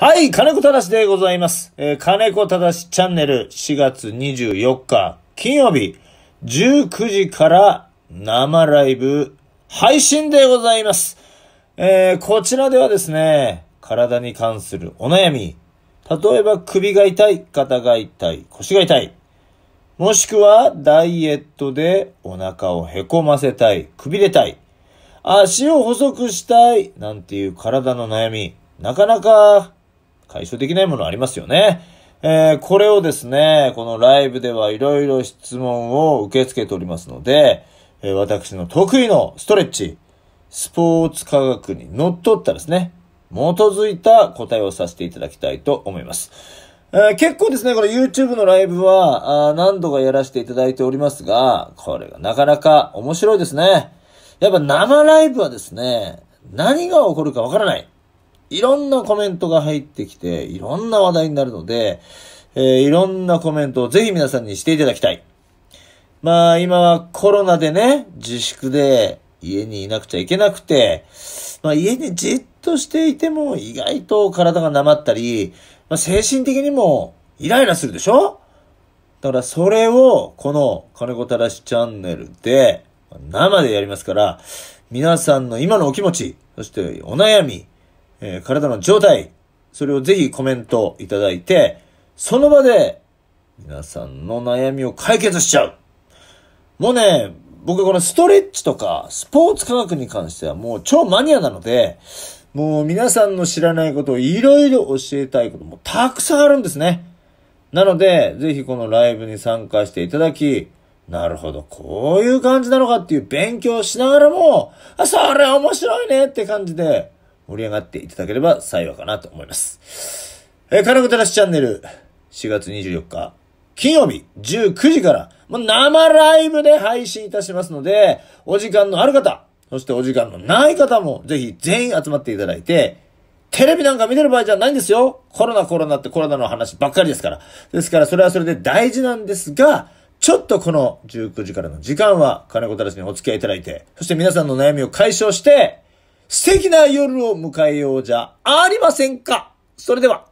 はい、金子正でございます。えー、金子正チャンネル4月24日金曜日19時から生ライブ配信でございます。えー、こちらではですね、体に関するお悩み、例えば首が痛い、肩が痛い、腰が痛い、もしくはダイエットでお腹をへこませたい、くびれたい、足を細くしたい、なんていう体の悩み、なかなか解消できないものありますよね。えー、これをですね、このライブではいろいろ質問を受け付けておりますので、えー、私の得意のストレッチ、スポーツ科学にのっとったですね、基づいた答えをさせていただきたいと思います。えー、結構ですね、この YouTube のライブはあ何度かやらせていただいておりますが、これがなかなか面白いですね。やっぱ生ライブはですね、何が起こるかわからない。いろんなコメントが入ってきて、いろんな話題になるので、えー、いろんなコメントをぜひ皆さんにしていただきたい。まあ、今はコロナでね、自粛で家にいなくちゃいけなくて、まあ家にじっとしていても意外と体がなまったり、まあ精神的にもイライラするでしょだからそれをこの金子たらしチャンネルで生でやりますから、皆さんの今のお気持ち、そしてお悩み、えー、体の状態、それをぜひコメントいただいて、その場で皆さんの悩みを解決しちゃう。もうね、僕このストレッチとかスポーツ科学に関してはもう超マニアなので、もう皆さんの知らないことをいろいろ教えたいこともたくさんあるんですね。なので、ぜひこのライブに参加していただき、なるほど、こういう感じなのかっていう勉強しながらも、あ、それ面白いねって感じで、盛り上がっていただければ幸いかなと思います。えー、金子たらしチャンネル、4月24日、金曜日19時から、もう生ライブで配信いたしますので、お時間のある方、そしてお時間のない方も、ぜひ全員集まっていただいて、テレビなんか見てる場合じゃないんですよ。コロナコロナってコロナの話ばっかりですから。ですからそれはそれで大事なんですが、ちょっとこの19時からの時間は金子たらしにお付き合いいただいて、そして皆さんの悩みを解消して、素敵な夜を迎えようじゃありませんかそれでは。